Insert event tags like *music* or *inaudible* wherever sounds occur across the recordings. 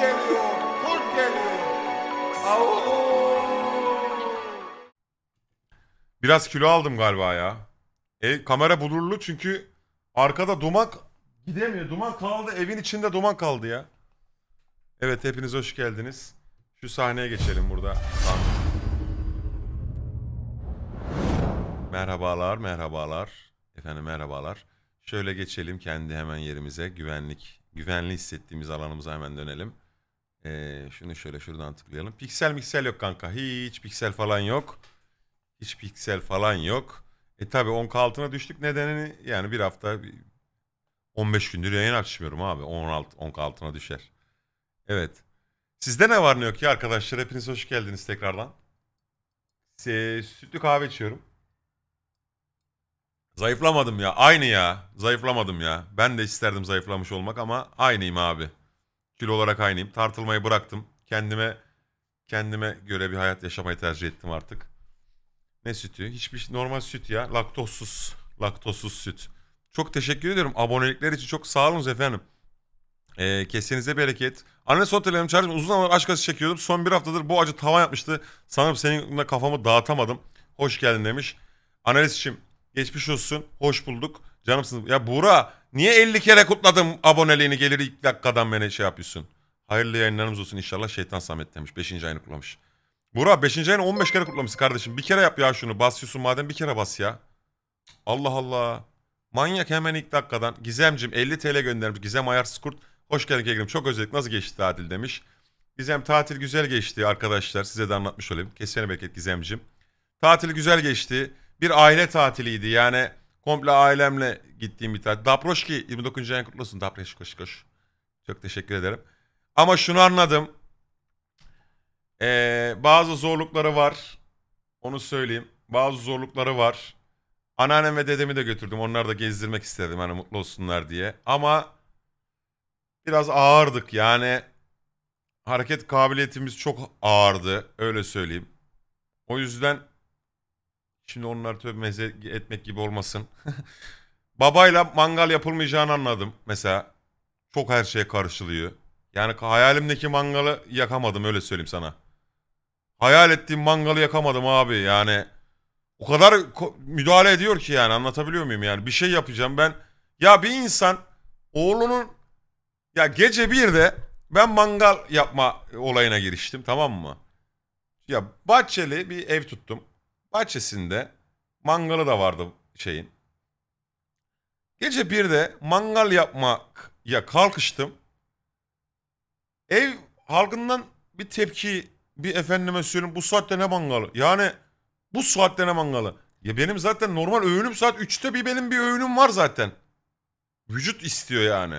geliyor, kurt geliyor. Biraz kilo aldım galiba ya. E, kamera bulurlu çünkü arkada duman gidemiyor. Duman kaldı. Evin içinde duman kaldı ya. Evet hepiniz hoş geldiniz. Şu sahneye geçelim burada. Merhabalar, merhabalar. Efendim merhabalar. Şöyle geçelim kendi hemen yerimize. Güvenlik, güvenli hissettiğimiz alanımıza hemen dönelim. Ee, şunu şöyle şuradan tıklayalım. Piksel miksel yok kanka. Hiç piksel falan yok. Hiç piksel falan yok. E tabi 10 altına düştük. Nedenini yani bir hafta 15 gündür yayın açmıyorum abi. 16 10 altına düşer. Evet. Sizde ne var ne yok ya arkadaşlar? Hepiniz hoş geldiniz tekrardan. E, sütlü kahve içiyorum. Zayıflamadım ya. Aynı ya. Zayıflamadım ya. Ben de isterdim zayıflamış olmak ama aynıyım abi. Kilo olarak aynıyım. Tartılmayı bıraktım. Kendime kendime göre bir hayat yaşamayı tercih ettim artık. Ne sütü? Hiçbir şey, normal süt ya. Laktozsuz. Laktozsuz süt. Çok teşekkür ediyorum. Abonelikler için çok sağ olunuz efendim. Ee, kesenize bereket. Anne son telefonum çağırdım. Uzun zamandır aşk acısı çekiyordum. Son bir haftadır bu acı tavan yapmıştı. Sanırım seninle kafamı dağıtamadım. Hoş geldin demiş. Analistçim geçmiş olsun. Hoş bulduk. Canımsın. Ya Buğra Niye 50 kere kutladım aboneliğini gelir ilk dakikadan beni şey yapıyorsun. Hayırlı yayınlarımız olsun inşallah şeytan Samet demiş. 5. ayını kutlamış. Burak 5. ayını 15 kere kutlamış kardeşim. Bir kere yap ya şunu. Basıyorsun madem bir kere bas ya. Allah Allah. Manyak hemen ilk dakikadan. Gizemcim 50 TL göndermiş. Gizem Ayarsız Kurt. Hoş geldin Kegrim. Çok özledik. Nasıl geçti tatil demiş. Gizem tatil güzel geçti arkadaşlar. Size de anlatmış olayım. Kesene bereket Gizemcim. Tatil güzel geçti. Bir aile tatiliydi. Yani Komple ailemle gittiğim bir tatil. Daproşki 29. ayın kutlu olsun Daproşki koş koş. Çok teşekkür ederim. Ama şunu anladım. Ee, bazı zorlukları var. Onu söyleyeyim. Bazı zorlukları var. Anneannem ve dedemi de götürdüm. Onları da gezdirmek istedim hani mutlu olsunlar diye. Ama biraz ağırdık yani. Hareket kabiliyetimiz çok ağırdı öyle söyleyeyim. O yüzden Şimdi onlar tövbe meze etmek gibi olmasın. *laughs* Babayla mangal yapılmayacağını anladım mesela. Çok her şeye karışılıyor. Yani hayalimdeki mangalı yakamadım öyle söyleyeyim sana. Hayal ettiğim mangalı yakamadım abi yani. O kadar müdahale ediyor ki yani anlatabiliyor muyum yani. Bir şey yapacağım ben. Ya bir insan oğlunun ya gece bir de ben mangal yapma olayına giriştim tamam mı? Ya bahçeli bir ev tuttum bahçesinde mangalı da vardı şeyin. Gece bir de mangal yapmak ya kalkıştım. Ev halkından bir tepki bir efendime söyleyeyim bu saatte ne mangalı? Yani bu saatte ne mangalı? Ya benim zaten normal öğünüm saat 3'te bir benim bir öğünüm var zaten. Vücut istiyor yani.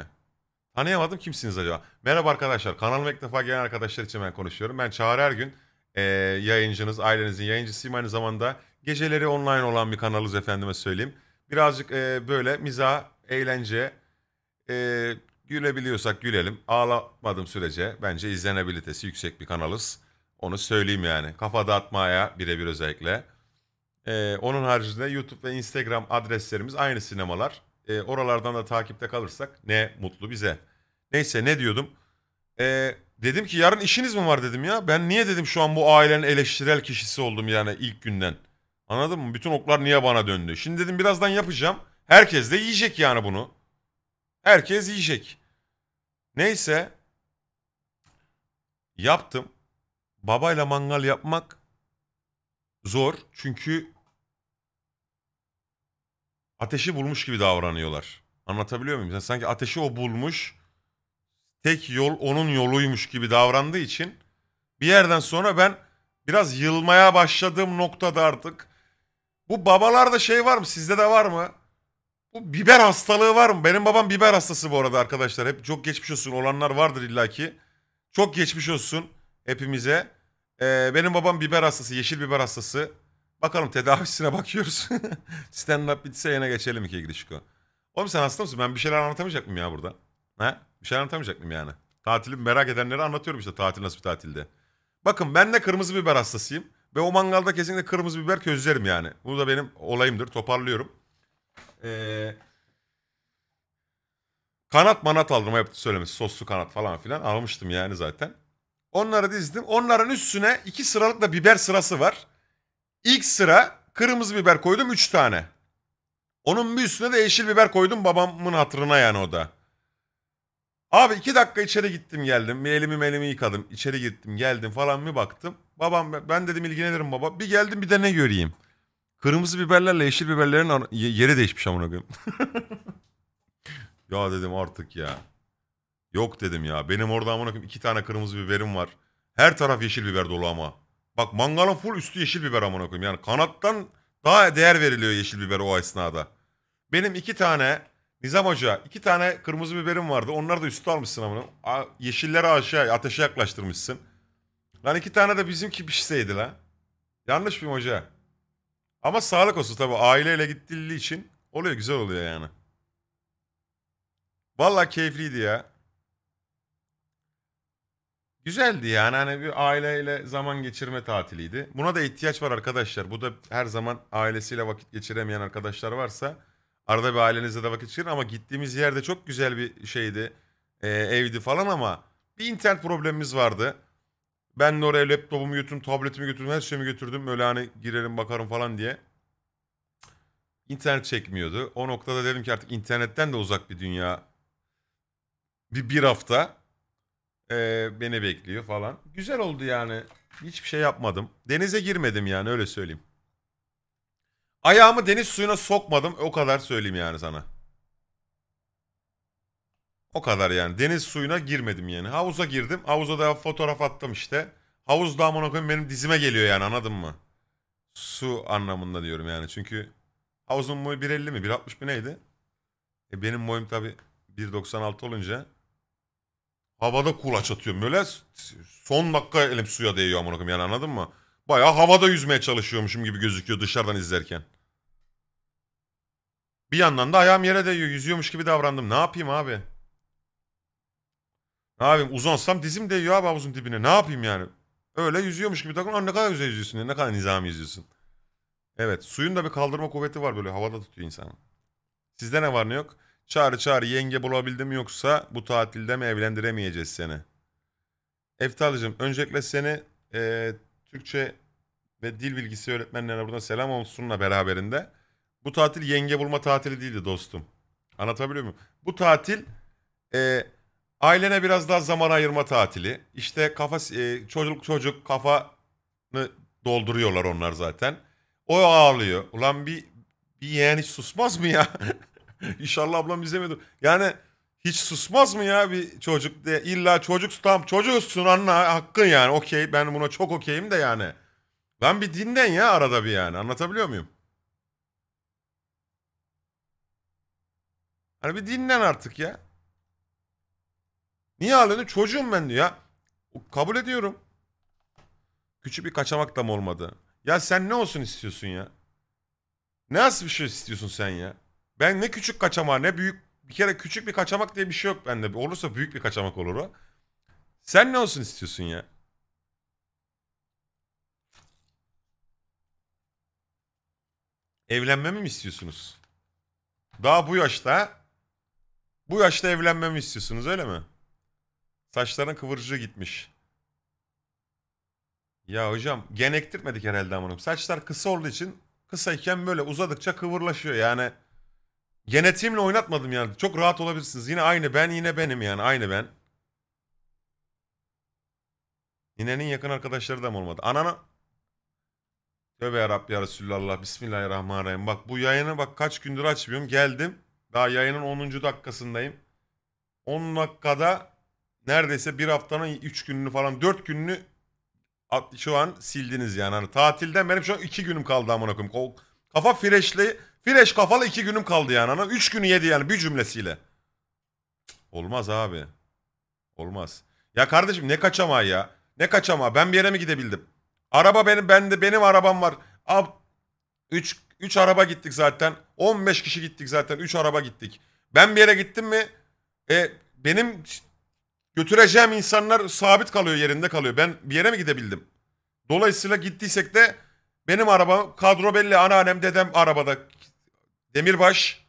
Tanıyamadım kimsiniz acaba? Merhaba arkadaşlar. Kanalıma ilk defa gelen arkadaşlar için ben konuşuyorum. Ben Çağrı gün e, yayıncınız, ailenizin yayıncısıyım. Aynı zamanda geceleri online olan bir kanalız efendime söyleyeyim. Birazcık e, böyle miza, eğlence, e, gülebiliyorsak gülelim. Ağlamadığım sürece bence izlenebilitesi yüksek bir kanalız. Onu söyleyeyim yani. Kafa dağıtmaya birebir özellikle. Ee, onun haricinde YouTube ve Instagram adreslerimiz aynı sinemalar. Ee, oralardan da takipte kalırsak ne mutlu bize. Neyse ne diyordum. Ee, Dedim ki yarın işiniz mi var dedim ya. Ben niye dedim şu an bu ailenin eleştirel kişisi oldum yani ilk günden. Anladın mı? Bütün oklar niye bana döndü? Şimdi dedim birazdan yapacağım. Herkes de yiyecek yani bunu. Herkes yiyecek. Neyse. Yaptım. Babayla mangal yapmak zor. Çünkü ateşi bulmuş gibi davranıyorlar. Anlatabiliyor muyum? sanki ateşi o bulmuş tek yol onun yoluymuş gibi davrandığı için bir yerden sonra ben biraz yılmaya başladığım noktada artık bu babalarda şey var mı? Sizde de var mı? Bu biber hastalığı var mı? Benim babam biber hastası bu arada arkadaşlar. Hep çok geçmiş olsun olanlar vardır illaki. Çok geçmiş olsun hepimize. Ee, benim babam biber hastası, yeşil biber hastası. Bakalım tedavisine *laughs* bakıyoruz. Stand up bitse yine geçelim ki gidişko. Oğlum sen hasta mısın? Ben bir şeyler anlatamayacak mıyım ya burada? Ha? Bir şey anlatamayacak mıyım yani? Tatili merak edenlere anlatıyorum işte tatil nasıl bir tatilde. Bakın ben de kırmızı biber hastasıyım. Ve o mangalda kesinlikle kırmızı biber közlerim yani. Bu da benim olayımdır. Toparlıyorum. Ee, kanat manat aldım ayıp söylemesi. Soslu kanat falan filan almıştım yani zaten. Onları dizdim. Onların üstüne iki sıralık da biber sırası var. İlk sıra kırmızı biber koydum 3 tane. Onun bir üstüne de yeşil biber koydum babamın hatırına yani o da. Abi iki dakika içeri gittim geldim. Bir elimi elimi yıkadım. İçeri gittim geldim falan bir baktım. Babam ben dedim ilgilenirim baba. Bir geldim bir de ne göreyim. Kırmızı biberlerle yeşil biberlerin yeri değişmiş amına koyayım. *laughs* ya dedim artık ya. Yok dedim ya. Benim orada amına koyayım iki tane kırmızı biberim var. Her taraf yeşil biber dolu ama. Bak mangalın full üstü yeşil biber amına koyayım. Yani kanattan daha değer veriliyor yeşil biber o esnada. Benim iki tane Nizam Hoca iki tane kırmızı biberim vardı. Onları da üstü almışsın ama A- yeşilleri aşağı ateşe yaklaştırmışsın. Lan iki tane de bizimki pişseydi lan. Yanlış mıyım hoca? Ama sağlık olsun tabi aileyle gittiği için oluyor güzel oluyor yani. Valla keyifliydi ya. Güzeldi yani hani bir aileyle zaman geçirme tatiliydi. Buna da ihtiyaç var arkadaşlar. Bu da her zaman ailesiyle vakit geçiremeyen arkadaşlar varsa Arada bir ailenize de vakit geçirin ama gittiğimiz yerde çok güzel bir şeydi. E, evdi falan ama bir internet problemimiz vardı. Ben de oraya laptopumu götürdüm, tabletimi götürdüm, her şeyimi götürdüm. öyle hani girerim bakarım falan diye. İnternet çekmiyordu. O noktada dedim ki artık internetten de uzak bir dünya. Bir, bir hafta e, beni bekliyor falan. Güzel oldu yani. Hiçbir şey yapmadım. Denize girmedim yani öyle söyleyeyim. Ayağımı deniz suyuna sokmadım. O kadar söyleyeyim yani sana. O kadar yani. Deniz suyuna girmedim yani. Havuza girdim. Havuza da fotoğraf attım işte. Havuz da amına koyayım benim dizime geliyor yani anladın mı? Su anlamında diyorum yani. Çünkü havuzun boyu 1.50 mi? 1.60 mı neydi? E benim boyum tabi 1.96 olunca havada kulaç atıyorum. Böyle son dakika elim suya değiyor amına koyayım yani anladın mı? Bayağı havada yüzmeye çalışıyormuşum gibi gözüküyor dışarıdan izlerken. Bir yandan da ayağım yere değiyor. Yüzüyormuş gibi davrandım. Ne yapayım abi? Ne Uzansam dizim değiyor abi havuzun dibine. Ne yapayım yani? Öyle yüzüyormuş gibi takım. Ne kadar güzel yüzüyorsun. Ya. Ne kadar nizami yüzüyorsun. Evet. Suyun da bir kaldırma kuvveti var böyle. Havada tutuyor insanı. Sizde ne var ne yok? Çağrı çağrı yenge bulabildim yoksa bu tatilde mi evlendiremeyeceğiz seni? Eftalıcığım öncelikle seni e, Türkçe ve dil bilgisi öğretmenlerine buradan selam olsunla beraberinde. Bu tatil yenge bulma tatili değildi dostum. Anlatabiliyor muyum? Bu tatil e, ailene biraz daha zaman ayırma tatili. İşte kafa e, çocuk çocuk kafanı dolduruyorlar onlar zaten. O ağlıyor. Ulan bir bir yeğen hiç susmaz mı ya? *laughs* İnşallah ablam izlemiyordur. Yani hiç susmaz mı ya bir çocuk diye? İlla çocuk tam çocuksun anla hakkın yani. Okey ben buna çok okeyim de yani. Ben bir dinlen ya arada bir yani. Anlatabiliyor muyum? Hani bir dinlen artık ya. Niye ağlıyorsun? Çocuğum ben diyor ya. Kabul ediyorum. Küçük bir kaçamak da mı olmadı? Ya sen ne olsun istiyorsun ya? Ne nasıl bir şey istiyorsun sen ya? Ben ne küçük kaçama ne büyük bir kere küçük bir kaçamak diye bir şey yok bende. Olursa büyük bir kaçamak olur o. Sen ne olsun istiyorsun ya? Evlenmemi mi istiyorsunuz? Daha bu yaşta bu yaşta evlenmemi istiyorsunuz öyle mi? Saçların kıvırcığı gitmiş. Ya hocam gen ektirtmedik herhalde amınım. Saçlar kısa olduğu için kısayken böyle uzadıkça kıvırlaşıyor yani. Genetiğimle oynatmadım yani. Çok rahat olabilirsiniz. Yine aynı ben yine benim yani aynı ben. Ninenin yakın arkadaşları da mı olmadı? Anana. Tövbe yarabbi ya Resulallah. Bismillahirrahmanirrahim. Bak bu yayını bak kaç gündür açmıyorum. Geldim. Daha yayının 10. dakikasındayım. 10 dakikada neredeyse bir haftanın 3 gününü falan 4 gününü şu an sildiniz yani. Hani tatilden benim şu an 2 günüm kaldı amına koyayım. Kafa freşli Flash kafalı iki günüm kaldı yani. Ana üç günü yedi yani bir cümlesiyle. Olmaz abi. Olmaz. Ya kardeşim ne kaçamağı ya. Ne kaçamağı. Ben bir yere mi gidebildim? Araba benim bende benim arabam var. Ab 3 3 araba gittik zaten. 15 kişi gittik zaten. 3 araba gittik. Ben bir yere gittim mi e, benim götüreceğim insanlar sabit kalıyor yerinde kalıyor. Ben bir yere mi gidebildim? Dolayısıyla gittiysek de benim araba kadro belli. Anneannem dedem arabada Demirbaş.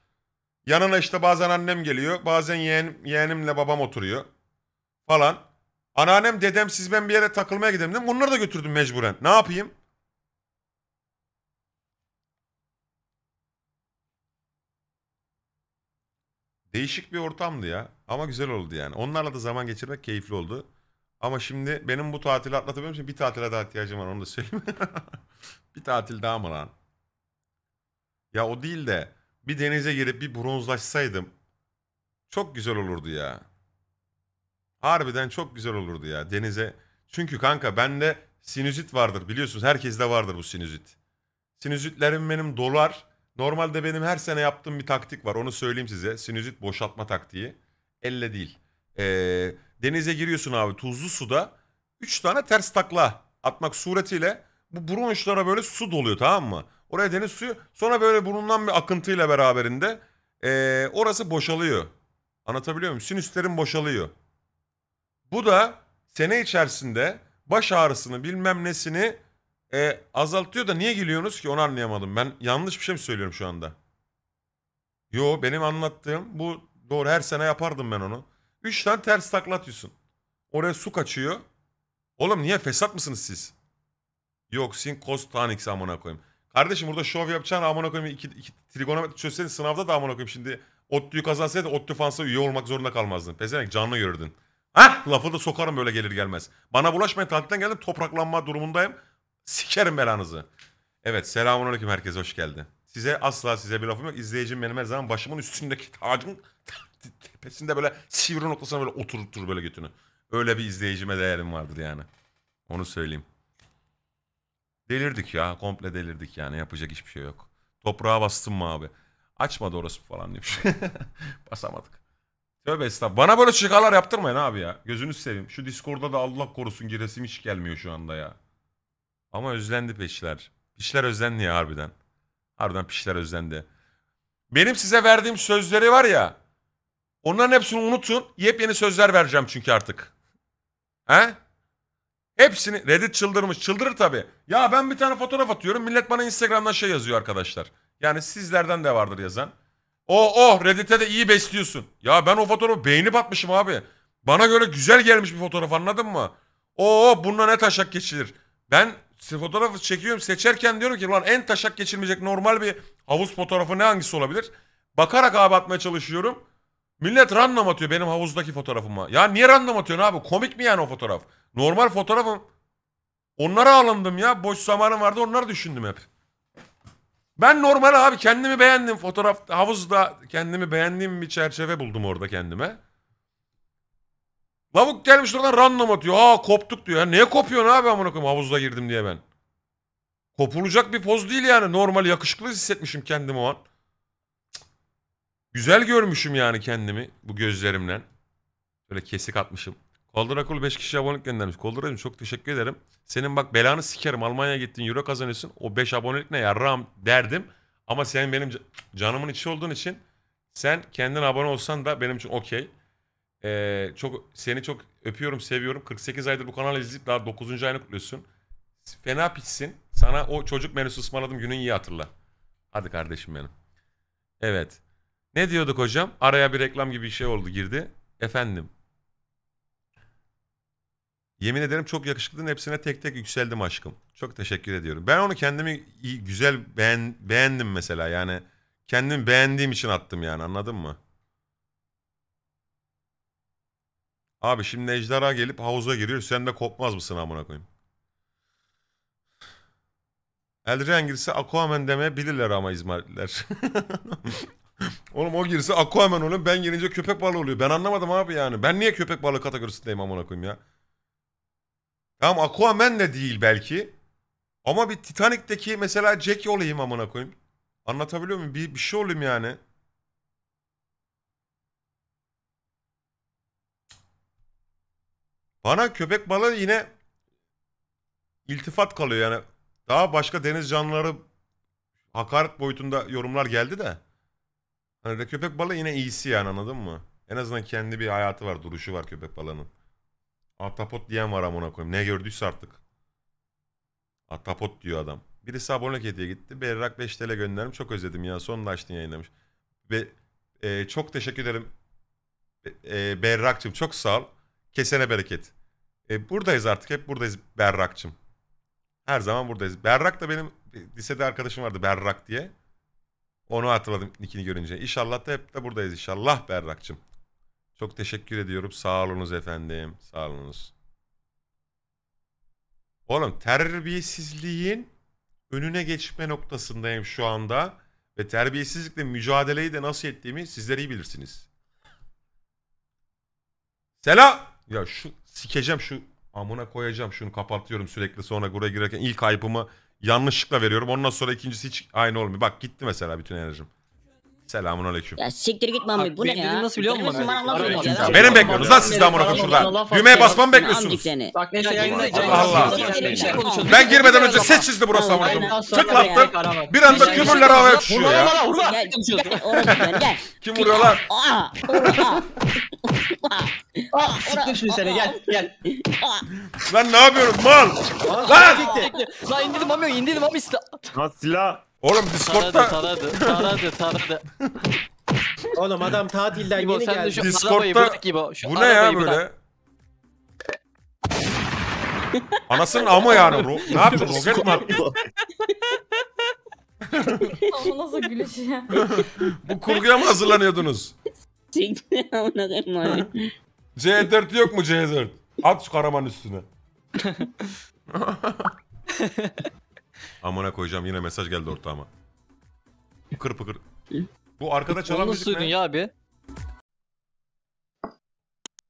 Yanına işte bazen annem geliyor. Bazen yeğenim, yeğenimle babam oturuyor. Falan. Anneannem, dedem, siz ben bir yere takılmaya gidelim dedim. Bunları da götürdüm mecburen. Ne yapayım? Değişik bir ortamdı ya. Ama güzel oldu yani. Onlarla da zaman geçirmek keyifli oldu. Ama şimdi benim bu tatili atlatabilmem için bir tatile daha ihtiyacım var onu da söyleyeyim. *laughs* bir tatil daha mı lan? Ya o değil de bir denize girip bir bronzlaşsaydım çok güzel olurdu ya. Harbiden çok güzel olurdu ya denize. Çünkü kanka bende sinüzit vardır biliyorsunuz herkeste vardır bu sinüzit. Sinüzitlerim benim dolar. Normalde benim her sene yaptığım bir taktik var onu söyleyeyim size. Sinüzit boşaltma taktiği. Elle değil. Ee, denize giriyorsun abi tuzlu suda. üç tane ters takla atmak suretiyle bu bronşlara böyle su doluyor tamam mı? Oraya deniz suyu. Sonra böyle burundan bir akıntıyla beraberinde ee, orası boşalıyor. Anlatabiliyor muyum? Sinüslerin boşalıyor. Bu da sene içerisinde baş ağrısını bilmem nesini e, azaltıyor da niye gülüyorsunuz ki onu anlayamadım. Ben yanlış bir şey mi söylüyorum şu anda? Yo benim anlattığım bu doğru her sene yapardım ben onu. Üç tane ters taklatıyorsun. Oraya su kaçıyor. Oğlum niye fesat mısınız siz? Yok sin kos tanik amına koyayım. Kardeşim burada şov yapacağın amına koyayım iki, iki trigonometri çözseniz sınavda da amına koyayım şimdi ODTÜ'yü kazansaydı ODTÜ fansa üye olmak zorunda kalmazdın. Pezevenk canlı görürdün. Hah lafı da sokarım böyle gelir gelmez. Bana bulaşmayın tatilden geldim topraklanma durumundayım. Sikerim belanızı. Evet selamun aleyküm herkese hoş geldi. Size asla size bir lafım yok. İzleyicim benim her zaman başımın üstündeki tacın *laughs* tepesinde böyle sivri noktasına böyle oturtur böyle götünü. Öyle bir izleyicime değerim vardır yani. Onu söyleyeyim. Delirdik ya. Komple delirdik yani. Yapacak hiçbir şey yok. Toprağa bastım mı abi? Açmadı orası falan demiş. Şey. *laughs* Basamadık. Tövbe estağfurullah. Bana böyle şakalar yaptırmayın abi ya. Gözünü seveyim. Şu Discord'da da Allah korusun giresim hiç gelmiyor şu anda ya. Ama özlendi peşler. Pişler özlendi ya harbiden. Harbiden pişler özlendi. Benim size verdiğim sözleri var ya. Onların hepsini unutun. Yepyeni sözler vereceğim çünkü artık. He? Hepsini Reddit çıldırmış. Çıldırır tabii. Ya ben bir tane fotoğraf atıyorum. Millet bana Instagram'dan şey yazıyor arkadaşlar. Yani sizlerden de vardır yazan. O oh, oh Reddit'e de iyi besliyorsun. Ya ben o fotoğrafı beğenip atmışım abi. Bana göre güzel gelmiş bir fotoğraf anladın mı? Oo oh, bununla ne taşak geçilir. Ben fotoğrafı çekiyorum seçerken diyorum ki lan en taşak geçilmeyecek normal bir havuz fotoğrafı ne hangisi olabilir? Bakarak abi atmaya çalışıyorum. Millet random atıyor benim havuzdaki fotoğrafıma. Ya niye random atıyorsun abi? Komik mi yani o fotoğraf? Normal fotoğrafım. Onlara alındım ya. Boş zamanım vardı onları düşündüm hep. Ben normal abi kendimi beğendim. Fotoğraf havuzda kendimi beğendiğim bir çerçeve buldum orada kendime. Lavuk gelmiş oradan random atıyor. Aa koptuk diyor. Ya neye kopuyorsun abi amına koyayım havuzda girdim diye ben. Kopulacak bir poz değil yani. Normal yakışıklı hissetmişim kendimi o an. Cık. Güzel görmüşüm yani kendimi bu gözlerimle, Böyle kesik atmışım. Kaldır Akul 5 kişi abonelik göndermiş. Kaldır çok teşekkür ederim. Senin bak belanı sikerim Almanya'ya gittin euro kazanıyorsun. O 5 abonelik ne yarram derdim. Ama sen benim canımın içi olduğun için sen kendin abone olsan da benim için okey. Ee, çok seni çok öpüyorum, seviyorum. 48 aydır bu kanalı izleyip daha 9. ayını kutluyorsun. Fena piçsin. Sana o çocuk menüsü ısmarladım günün iyi hatırla. Hadi kardeşim benim. Evet. Ne diyorduk hocam? Araya bir reklam gibi bir şey oldu girdi. Efendim. Yemin ederim çok yakışıklının hepsine tek tek yükseldim aşkım. Çok teşekkür ediyorum. Ben onu kendimi iyi, güzel beğen, beğendim mesela yani. Kendimi beğendiğim için attım yani anladın mı? Abi şimdi ejderha gelip havuza giriyor. Sen de kopmaz mısın amına koyayım? Eldiren girse Aquaman demeye bilirler ama İzmaritler. *laughs* oğlum o girse Aquaman oğlum ben girince köpek balığı oluyor. Ben anlamadım abi yani. Ben niye köpek balığı kategorisindeyim amına koyayım ya? Tamam Aquaman de değil belki. Ama bir Titanic'teki mesela Jack olayım amına koyayım. Anlatabiliyor muyum? Bir, bir şey olayım yani. Bana köpek balığı yine iltifat kalıyor yani. Daha başka deniz canlıları hakaret boyutunda yorumlar geldi de. Hani de köpek balığı yine iyisi yani anladın mı? En azından kendi bir hayatı var, duruşu var köpek balığının. Atapot diyen var amına koyayım. Ne gördüyse artık. Atapot diyor adam. Birisi abonelik hediye gitti. Berrak 5 TL göndermiş. Çok özledim ya. Sonunda açtın yayınlamış. Ve e, çok teşekkür ederim. E, e, Berrak'cığım çok sağ ol. Kesene bereket. E, buradayız artık. Hep buradayız Berrakçım. Her zaman buradayız. Berrak da benim lisede arkadaşım vardı Berrak diye. Onu hatırladım nickini görünce. İnşallah da hep de buradayız inşallah Berrakçım. Çok teşekkür ediyorum. Sağ olunuz efendim. Sağ olunuz. Oğlum terbiyesizliğin önüne geçme noktasındayım şu anda. Ve terbiyesizlikle mücadeleyi de nasıl ettiğimi sizler iyi bilirsiniz. Selam. Ya şu sikeceğim şu amına koyacağım şunu kapatıyorum sürekli sonra buraya girerken ilk ayıpımı yanlışlıkla veriyorum. Ondan sonra ikincisi hiç aynı olmuyor. Bak gitti mesela bütün enerjim. Selamun aleyküm. Ya siktir git Mami bu ne ya? Benim nasıl biliyor musun? Bana laf ediyor ya. Benim bekliyorsunuz lan siz de amına koyayım şurada. Düğmeye basmamı bekliyorsunuz. Şey Allah Allah. Şey ben girmeden önce sessizdi burası amına koyayım. Tıklattım. Bir anda şey, küfürler havaya uçuşuyor ya. Gel gel orası gel. Kim vuruyor lan? *laughs* Siktir şunu seni gel gel. Lan ne yapıyorum mal? Lan. Lan indirdim amına indirdim amına. Lan silah. Oğlum Discord'da... Taradı, taradı, taradı, Oğlum adam tatilden İbo, yeni geldi. şu Discord'da bırak Şu Bu ne ya böyle? *laughs* Anasının ama yani bro. Ne yaptın? Roket mi attın? nasıl gülüş ya? *laughs* Bu kurguya mı hazırlanıyordunuz? Çekti amına koyayım abi. C4 yok mu C4? At şu karaman üstüne. *laughs* Amına koyacağım yine mesaj geldi ortağıma. Pıkır pıkır. Bu arkada çalan Onu müzik nasıl duydun ne? ya abi?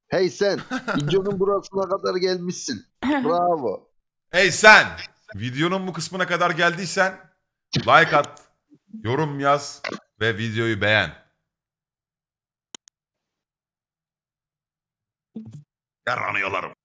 Hey sen, videonun burasına kadar gelmişsin. *laughs* Bravo. Hey sen! Videonun bu kısmına kadar geldiysen like at, yorum yaz ve videoyu beğen. Yaranıyorlarım.